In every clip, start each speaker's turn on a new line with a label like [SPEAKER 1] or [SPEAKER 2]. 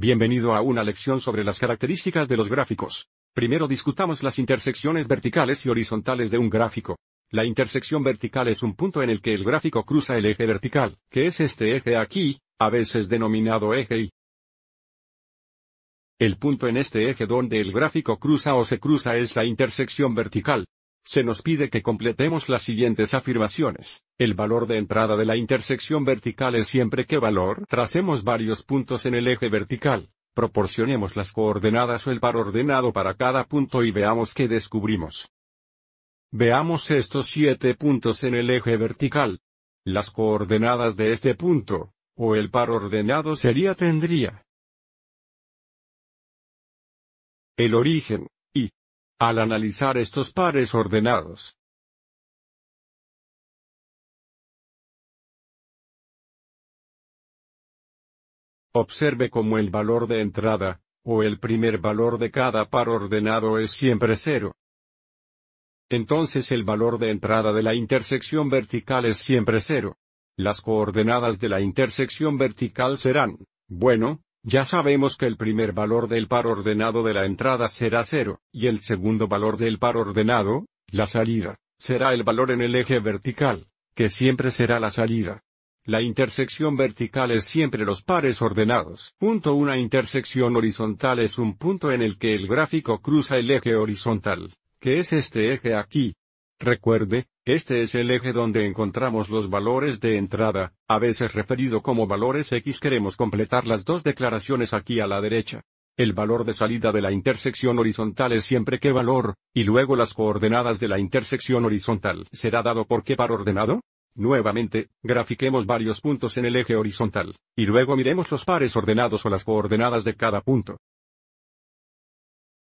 [SPEAKER 1] Bienvenido a una lección sobre las características de los gráficos. Primero discutamos las intersecciones verticales y horizontales de un gráfico. La intersección vertical es un punto en el que el gráfico cruza el eje vertical, que es este eje aquí, a veces denominado eje Y. El punto en este eje donde el gráfico cruza o se cruza es la intersección vertical se nos pide que completemos las siguientes afirmaciones. El valor de entrada de la intersección vertical es siempre que valor tracemos varios puntos en el eje vertical. Proporcionemos las coordenadas o el par ordenado para cada punto y veamos qué descubrimos. Veamos estos siete puntos en el eje vertical. Las coordenadas de este punto, o el par ordenado sería tendría. El origen, al analizar estos pares ordenados. Observe cómo el valor de entrada, o el primer valor de cada par ordenado es siempre cero. Entonces el valor de entrada de la intersección vertical es siempre cero. Las coordenadas de la intersección vertical serán, bueno, ya sabemos que el primer valor del par ordenado de la entrada será 0, y el segundo valor del par ordenado, la salida, será el valor en el eje vertical, que siempre será la salida. La intersección vertical es siempre los pares ordenados. Punto una intersección horizontal es un punto en el que el gráfico cruza el eje horizontal, que es este eje aquí, Recuerde, este es el eje donde encontramos los valores de entrada, a veces referido como valores X. Queremos completar las dos declaraciones aquí a la derecha. El valor de salida de la intersección horizontal es siempre qué valor, y luego las coordenadas de la intersección horizontal será dado por qué par ordenado. Nuevamente, grafiquemos varios puntos en el eje horizontal, y luego miremos los pares ordenados o las coordenadas de cada punto.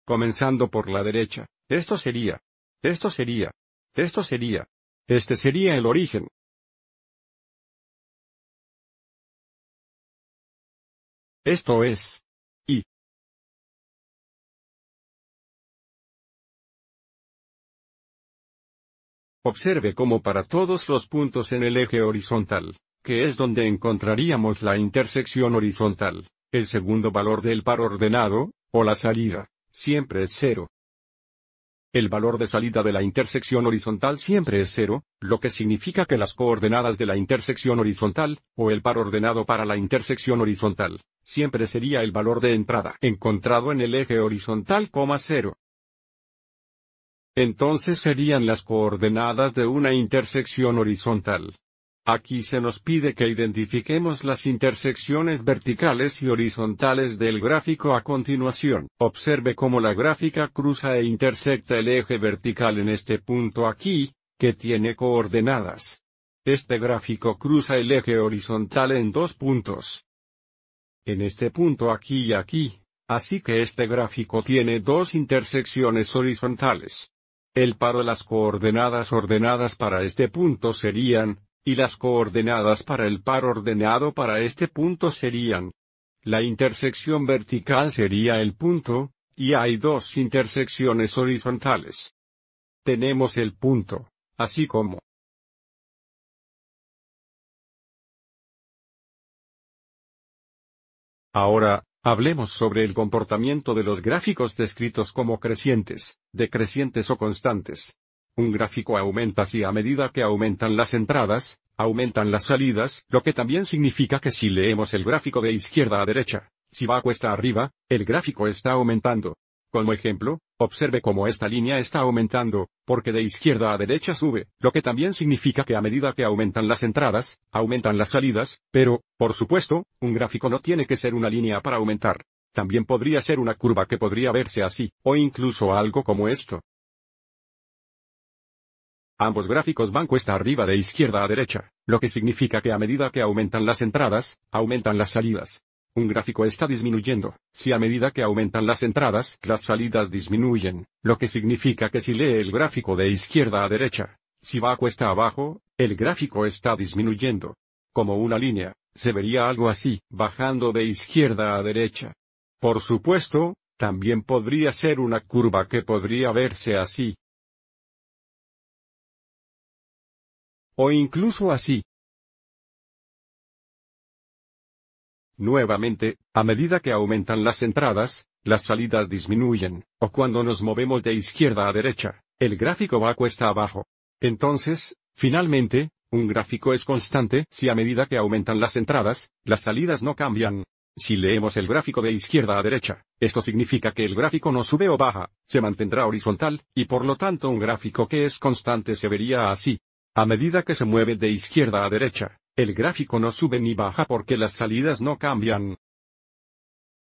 [SPEAKER 1] Comenzando por la derecha, esto sería, esto sería, esto sería. Este sería el origen. Esto es. Y. Observe cómo para todos los puntos en el eje horizontal, que es donde encontraríamos la intersección horizontal, el segundo valor del par ordenado, o la salida, siempre es cero. El valor de salida de la intersección horizontal siempre es cero, lo que significa que las coordenadas de la intersección horizontal, o el par ordenado para la intersección horizontal, siempre sería el valor de entrada encontrado en el eje horizontal, cero. Entonces serían las coordenadas de una intersección horizontal, Aquí se nos pide que identifiquemos las intersecciones verticales y horizontales del gráfico a continuación. Observe cómo la gráfica cruza e intersecta el eje vertical en este punto aquí, que tiene coordenadas. Este gráfico cruza el eje horizontal en dos puntos. En este punto aquí y aquí, así que este gráfico tiene dos intersecciones horizontales. El paro de las coordenadas ordenadas para este punto serían, y las coordenadas para el par ordenado para este punto serían. La intersección vertical sería el punto, y hay dos intersecciones horizontales. Tenemos el punto, así como. Ahora, hablemos sobre el comportamiento de los gráficos descritos como crecientes, decrecientes o constantes. Un gráfico aumenta si a medida que aumentan las entradas, aumentan las salidas, lo que también significa que si leemos el gráfico de izquierda a derecha, si va cuesta arriba, el gráfico está aumentando. Como ejemplo, observe cómo esta línea está aumentando, porque de izquierda a derecha sube, lo que también significa que a medida que aumentan las entradas, aumentan las salidas, pero, por supuesto, un gráfico no tiene que ser una línea para aumentar. También podría ser una curva que podría verse así, o incluso algo como esto. Ambos gráficos van cuesta arriba de izquierda a derecha, lo que significa que a medida que aumentan las entradas, aumentan las salidas. Un gráfico está disminuyendo, si a medida que aumentan las entradas, las salidas disminuyen, lo que significa que si lee el gráfico de izquierda a derecha, si va cuesta abajo, el gráfico está disminuyendo. Como una línea, se vería algo así, bajando de izquierda a derecha. Por supuesto, también podría ser una curva que podría verse así, O incluso así. Nuevamente, a medida que aumentan las entradas, las salidas disminuyen, o cuando nos movemos de izquierda a derecha, el gráfico va cuesta abajo. Entonces, finalmente, un gráfico es constante si a medida que aumentan las entradas, las salidas no cambian. Si leemos el gráfico de izquierda a derecha, esto significa que el gráfico no sube o baja, se mantendrá horizontal, y por lo tanto un gráfico que es constante se vería así. A medida que se mueve de izquierda a derecha, el gráfico no sube ni baja porque las salidas no cambian.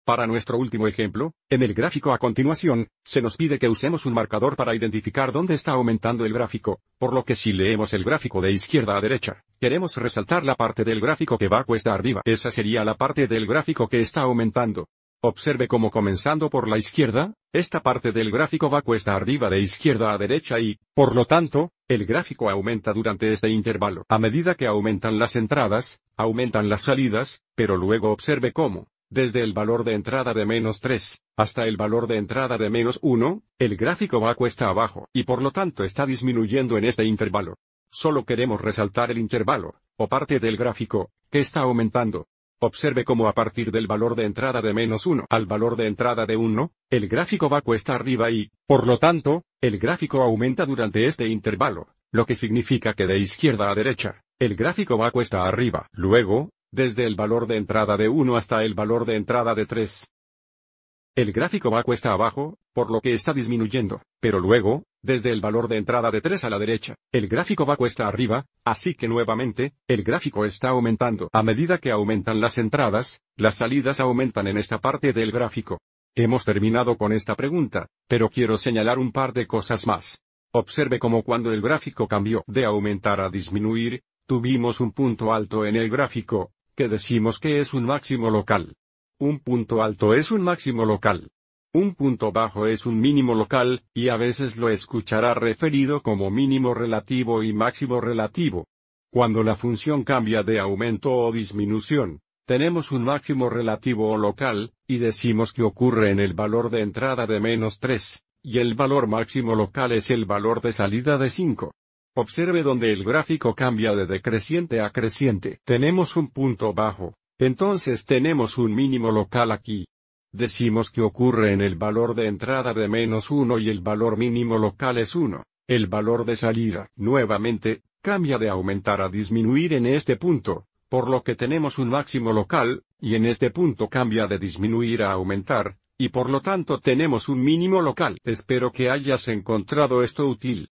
[SPEAKER 1] Para nuestro último ejemplo, en el gráfico a continuación, se nos pide que usemos un marcador para identificar dónde está aumentando el gráfico, por lo que si leemos el gráfico de izquierda a derecha, queremos resaltar la parte del gráfico que va cuesta arriba. Esa sería la parte del gráfico que está aumentando. Observe cómo comenzando por la izquierda, esta parte del gráfico va cuesta arriba de izquierda a derecha y, por lo tanto, el gráfico aumenta durante este intervalo. A medida que aumentan las entradas, aumentan las salidas, pero luego observe cómo, desde el valor de entrada de menos 3, hasta el valor de entrada de menos 1, el gráfico va cuesta abajo y por lo tanto está disminuyendo en este intervalo. Solo queremos resaltar el intervalo, o parte del gráfico, que está aumentando. Observe cómo a partir del valor de entrada de menos 1 al valor de entrada de 1, el gráfico va cuesta arriba y, por lo tanto, el gráfico aumenta durante este intervalo, lo que significa que de izquierda a derecha, el gráfico va cuesta arriba. Luego, desde el valor de entrada de 1 hasta el valor de entrada de 3, el gráfico va cuesta abajo, por lo que está disminuyendo, pero luego, desde el valor de entrada de 3 a la derecha, el gráfico va cuesta arriba, así que nuevamente, el gráfico está aumentando. A medida que aumentan las entradas, las salidas aumentan en esta parte del gráfico. Hemos terminado con esta pregunta, pero quiero señalar un par de cosas más. Observe cómo cuando el gráfico cambió de aumentar a disminuir, tuvimos un punto alto en el gráfico, que decimos que es un máximo local. Un punto alto es un máximo local. Un punto bajo es un mínimo local, y a veces lo escuchará referido como mínimo relativo y máximo relativo. Cuando la función cambia de aumento o disminución, tenemos un máximo relativo o local, y decimos que ocurre en el valor de entrada de menos 3, y el valor máximo local es el valor de salida de 5. Observe donde el gráfico cambia de decreciente a creciente. Tenemos un punto bajo, entonces tenemos un mínimo local aquí. Decimos que ocurre en el valor de entrada de menos 1 y el valor mínimo local es 1. El valor de salida, nuevamente, cambia de aumentar a disminuir en este punto, por lo que tenemos un máximo local, y en este punto cambia de disminuir a aumentar, y por lo tanto tenemos un mínimo local. Espero que hayas encontrado esto útil.